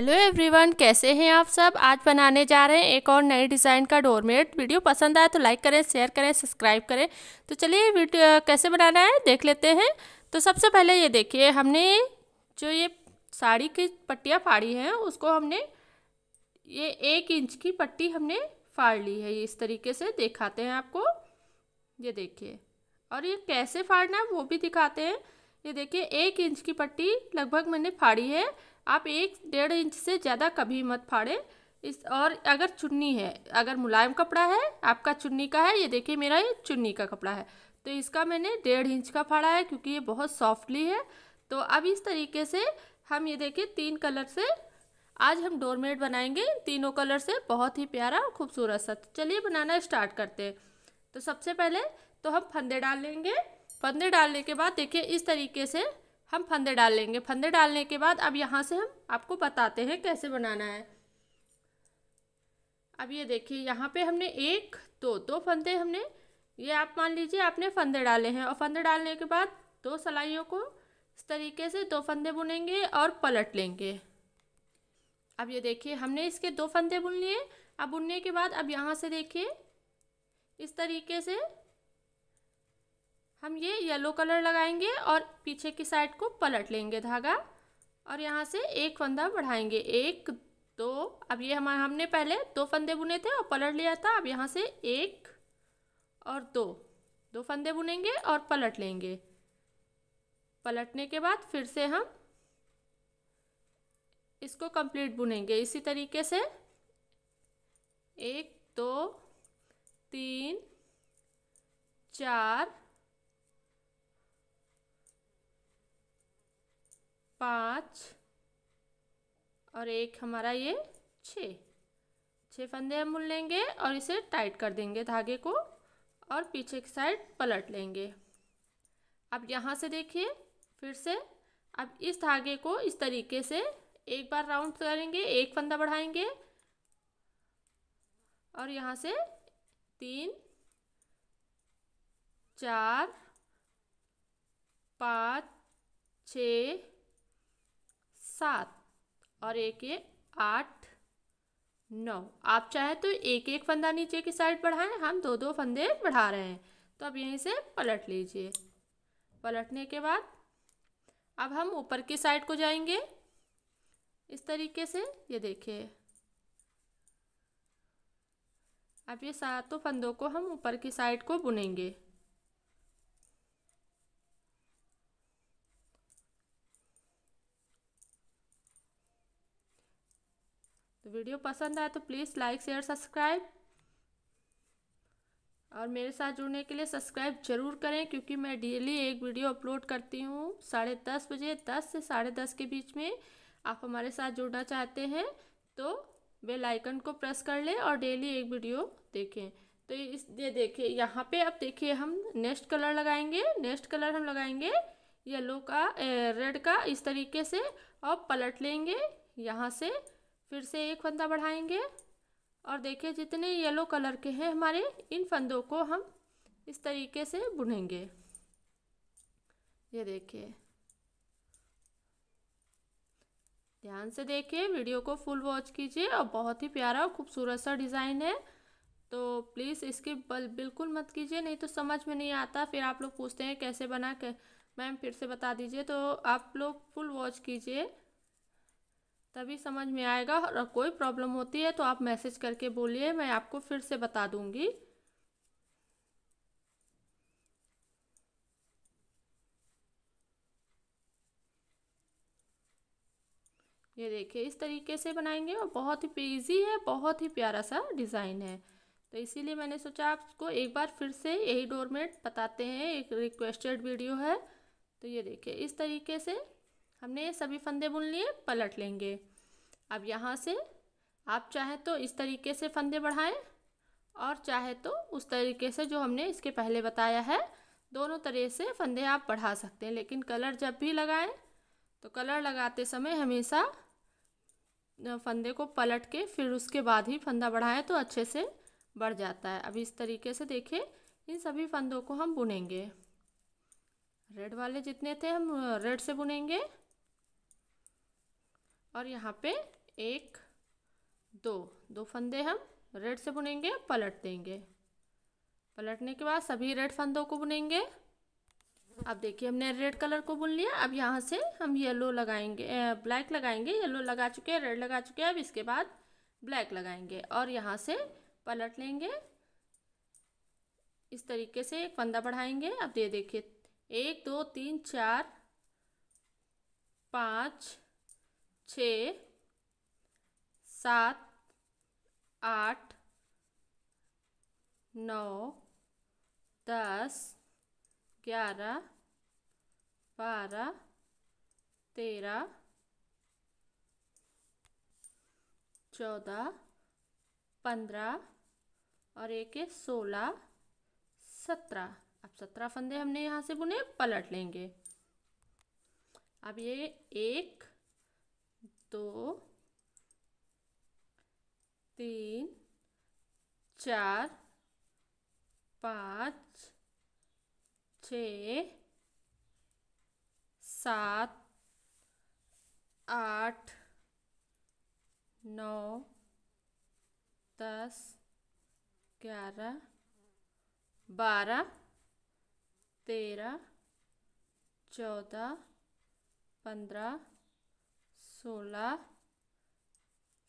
hello everyone कैसे हैं आप सब आज बनाने जा रहे हैं एक और नए डिज़ाइन का डोरमेट वीडियो पसंद आए तो लाइक करें शेयर करें सब्सक्राइब करें तो चलिए वीडियो कैसे बनाना है देख लेते हैं तो सबसे पहले ये देखिए हमने जो ये साड़ी की पट्टियाँ फाड़ी हैं उसको हमने ये एक इंच की पट्टी हमने फाड़ ली है इस तरीके से दिखाते हैं आपको ये देखिए और ये कैसे फाड़ना है वो भी दिखाते हैं ये देखिए एक इंच की पट्टी लगभग मैंने फाड़ी है आप एक डेढ़ इंच से ज़्यादा कभी मत फाड़ें इस और अगर चुन्नी है अगर मुलायम कपड़ा है आपका चुन्नी का है ये देखिए मेरा ये चुन्नी का कपड़ा है तो इसका मैंने डेढ़ इंच का फाड़ा है क्योंकि ये बहुत सॉफ्टली है तो अब इस तरीके से हम ये देखिए तीन कलर से आज हम डोरमेट बनाएंगे तीनों कलर से बहुत ही प्यारा और खूबसूरत सा तो चलिए बनाना स्टार्ट करते हैं तो सबसे पहले तो हम फंदे डाल लेंगे फंदे डालने के बाद देखिए इस तरीके से हम फंदे डाल लेंगे फंदे डालने के बाद अब यहाँ से हम आपको बताते हैं कैसे बनाना है अब ये देखिए यहाँ पे हमने एक दो दो फंदे हमने ये आप मान लीजिए आपने फंदे डाले हैं और फंदे डालने के बाद दो सलाइयों को इस तरीके से दो फंदे बुनेंगे और पलट लेंगे अब ये देखिए हमने इसके दो फंदे बुन लिए अब बुनने के बाद अब यहाँ से देखिए इस तरीके से हम ये येलो कलर लगाएंगे और पीछे की साइड को पलट लेंगे धागा और यहाँ से एक फंदा बढ़ाएंगे एक दो अब ये हम हमने पहले दो फंदे बुने थे और पलट लिया था अब यहाँ से एक और दो दो फंदे बुनेंगे और पलट लेंगे पलटने के बाद फिर से हम इसको कंप्लीट बुनेंगे इसी तरीके से एक दो तीन चार पाँच और एक हमारा ये छः छः फंदे हम बुन लेंगे और इसे टाइट कर देंगे धागे को और पीछे की साइड पलट लेंगे अब यहाँ से देखिए फिर से अब इस धागे को इस तरीके से एक बार राउंड करेंगे एक फंदा बढ़ाएंगे और यहाँ से तीन चार पाँच छ सात और एक ये आठ नौ आप चाहे तो एक एक फंदा नीचे की साइड बढ़ाएं हम दो दो फंदे बढ़ा रहे हैं तो अब यहीं से पलट लीजिए पलटने के बाद अब हम ऊपर की साइड को जाएंगे इस तरीके से ये देखिए अब ये सातों फंदों को हम ऊपर की साइड को बुनेंगे तो वीडियो पसंद आए तो प्लीज़ लाइक शेयर सब्सक्राइब और मेरे साथ जुड़ने के लिए सब्सक्राइब जरूर करें क्योंकि मैं डेली एक वीडियो अपलोड करती हूँ साढ़े दस बजे दस से साढ़े दस के बीच में आप हमारे साथ जुड़ना चाहते हैं तो बेल आइकन को प्रेस कर लें और डेली एक वीडियो देखें तो इस ये देखिए यहाँ पे अब देखिए हम नेक्स्ट कलर लगाएंगे नेक्स्ट कलर हम लगाएंगे येलो का रेड का इस तरीके से और पलट लेंगे यहाँ से फिर से एक फंदा बढ़ाएंगे और देखिए जितने येलो कलर के हैं हमारे इन फंदों को हम इस तरीके से बुनेंगे ये देखिए ध्यान से देखिए वीडियो को फुल वॉच कीजिए और बहुत ही प्यारा और खूबसूरत सा डिज़ाइन है तो प्लीज़ इसकी बिल्कुल मत कीजिए नहीं तो समझ में नहीं आता फिर आप लोग पूछते हैं कैसे बना के मैम फिर से बता दीजिए तो आप लोग फुल वॉच कीजिए तभी समझ में आएगा और कोई प्रॉब्लम होती है तो आप मैसेज करके बोलिए मैं आपको फिर से बता दूंगी ये देखिए इस तरीके से बनाएंगे और बहुत ही ईजी है बहुत ही प्यारा सा डिज़ाइन है तो इसीलिए मैंने सोचा आपको एक बार फिर से यही डोरमेट बताते हैं एक रिक्वेस्टेड वीडियो है तो ये देखिए इस तरीके से हमने सभी फंदे बुन लिए पलट लेंगे अब यहाँ से आप चाहे तो इस तरीके से फंदे बढ़ाएं और चाहे तो उस तरीके से जो हमने इसके पहले बताया है दोनों तरह से फंदे आप बढ़ा सकते हैं लेकिन कलर जब भी लगाएं तो कलर लगाते समय हमेशा फंदे को पलट के फिर उसके बाद ही फंदा बढ़ाएं तो अच्छे से बढ़ जाता है अब इस तरीके से देखें इन सभी फंदों को हम बुनेंगे रेड वाले जितने थे हम रेड से बुनेंगे और यहाँ पे एक दो दो फंदे हम रेड से बुनेंगे पलट देंगे पलटने के बाद सभी रेड फंदों को बुनेंगे अब देखिए हमने रेड कलर को बुन लिया अब यहाँ से हम येलो लगाएंगे ब्लैक लगाएंगे येलो लगा चुके हैं रेड लगा चुके हैं अब इसके बाद ब्लैक लगाएंगे और यहाँ से पलट लेंगे इस तरीके से एक फंदा बढ़ाएंगे अब ये देखिए एक दो तीन चार पाँच छ सात आठ नौ दस ग्यारह बारह तेरह चौदह पंद्रह और एक है सोलह सत्रह अब सत्रह फंदे हमने यहाँ से बुने पलट लेंगे अब ये एक दो तीन चार पाँच छ सात आठ नौ दस ग्यारह बारह तेरह चौदह पंद्रह सोलह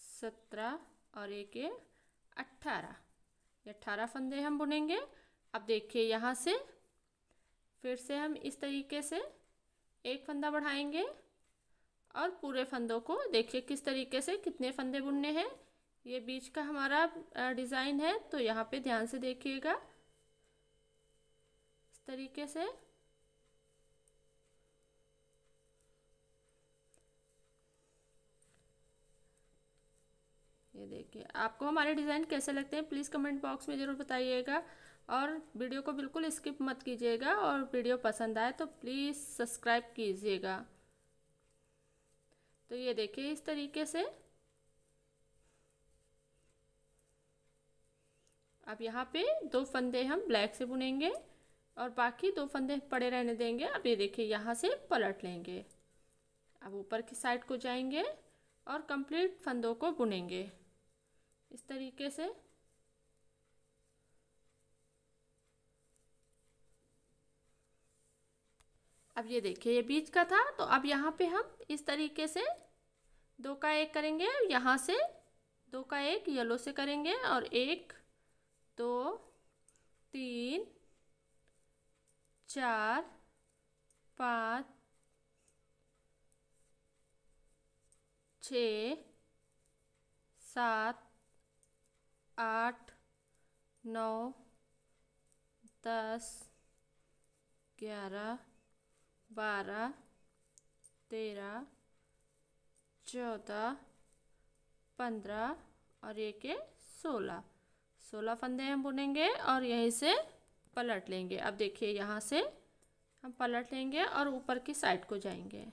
सत्रह और एक अट्ठारह ये अट्ठारह फंदे हम बुनेंगे अब देखिए यहाँ से फिर से हम इस तरीके से एक फंदा बढ़ाएंगे और पूरे फंदों को देखिए किस तरीके से कितने फंदे बुनने हैं ये बीच का हमारा डिज़ाइन है तो यहाँ पे ध्यान से देखिएगा इस तरीके से ये देखिए आपको हमारे डिज़ाइन कैसे लगते हैं प्लीज़ कमेंट बॉक्स में ज़रूर बताइएगा और वीडियो को बिल्कुल स्किप मत कीजिएगा और वीडियो पसंद आए तो प्लीज़ सब्सक्राइब कीजिएगा तो ये देखिए इस तरीके से अब यहाँ पे दो फंदे हम ब्लैक से बुनेंगे और बाकी दो फंदे पड़े रहने देंगे अब ये देखिए यहाँ से पलट लेंगे अब ऊपर की साइड को जाएंगे और कंप्लीट फंदों को बुनेंगे इस तरीके से अब ये देखिए ये बीच का था तो अब यहाँ पे हम इस तरीके से दो का एक करेंगे यहाँ से दो का एक येलो से करेंगे और एक दो तीन चार पाँच छ सात आठ नौ दस ग्यारह बारह तेरह चौदह पंद्रह और ये के सोलह सोलह फंदे हम बुनेंगे और यहीं से पलट लेंगे अब देखिए यहाँ से हम पलट लेंगे और ऊपर की साइड को जाएंगे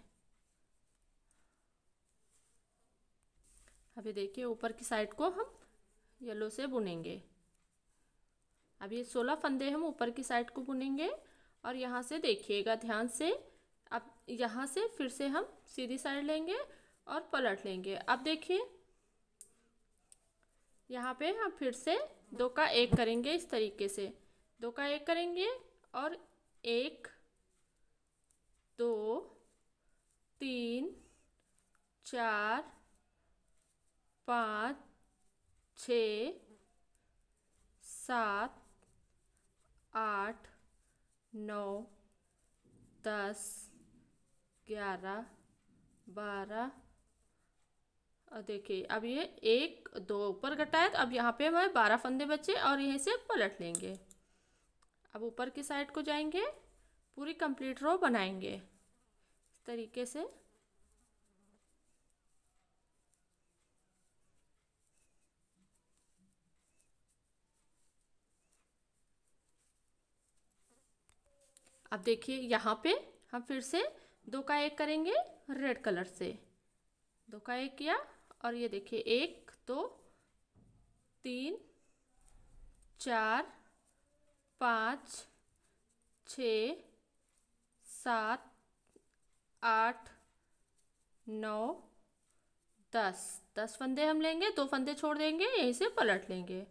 अभी देखिए ऊपर की साइड को हम येलो से बुनेंगे अब ये सोलह फंदे हम ऊपर की साइड को बुनेंगे और यहाँ से देखिएगा ध्यान से अब यहाँ से फिर से हम सीधी साइड लेंगे और पलट लेंगे अब देखिए यहाँ पे हम फिर से दो का एक करेंगे इस तरीके से दो का एक करेंगे और एक दो तीन चार पाँच छ सात आठ नौ दस ग्यारह बारह देखिए अब ये एक दो ऊपर घटाए तो अब यहाँ पे हमारे बारह फंदे बचे और यहीं से पलट लेंगे अब ऊपर की साइड को जाएंगे पूरी कंप्लीट रो बनाएंगे इस तरीके से अब देखिए यहाँ पे हम फिर से दो का एक करेंगे रेड कलर से दो का एक किया और ये देखिए एक दो तीन चार पाँच छ सात आठ नौ दस दस फंदे हम लेंगे दो फंदे छोड़ देंगे यहीं से पलट लेंगे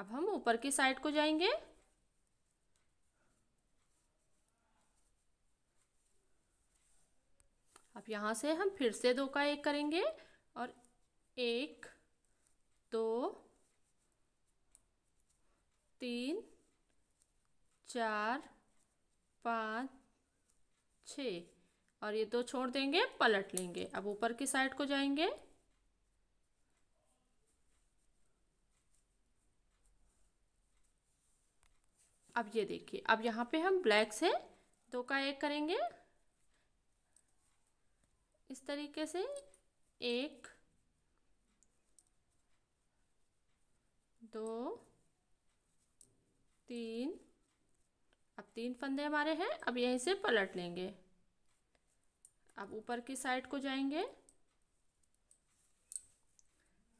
अब हम ऊपर की साइड को जाएंगे अब यहाँ से हम फिर से दो का एक करेंगे और एक दो तीन चार पाँच छ और ये दो छोड़ देंगे पलट लेंगे अब ऊपर की साइड को जाएंगे अब ये देखिए अब यहाँ पे हम ब्लैक से दो का एक करेंगे इस तरीके से एक दो तीन अब तीन फंदे हमारे हैं अब यहीं से पलट लेंगे अब ऊपर की साइड को जाएंगे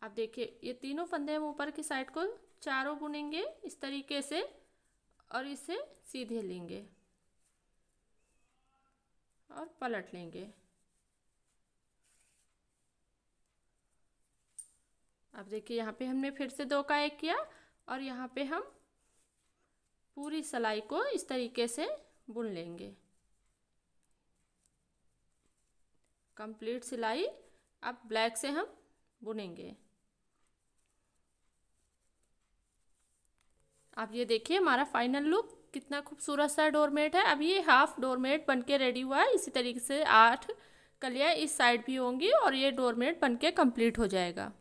अब देखिए ये तीनों फंदे हम ऊपर की साइड को चारों बुनेंगे इस तरीके से और इसे सीधे लेंगे और पलट लेंगे अब देखिए यहाँ पे हमने फिर से दो का एक किया और यहाँ पे हम पूरी सिलाई को इस तरीके से बुन लेंगे कंप्लीट सिलाई अब ब्लैक से हम बुनेंगे आप ये देखिए हमारा फाइनल लुक कितना खूबसूरत सा डोरमेट है अब ये हाफ डोरमेट बनके रेडी हुआ है इसी तरीके से आठ कलियाँ इस साइड भी होंगी और ये डोरमेट बनके कंप्लीट हो जाएगा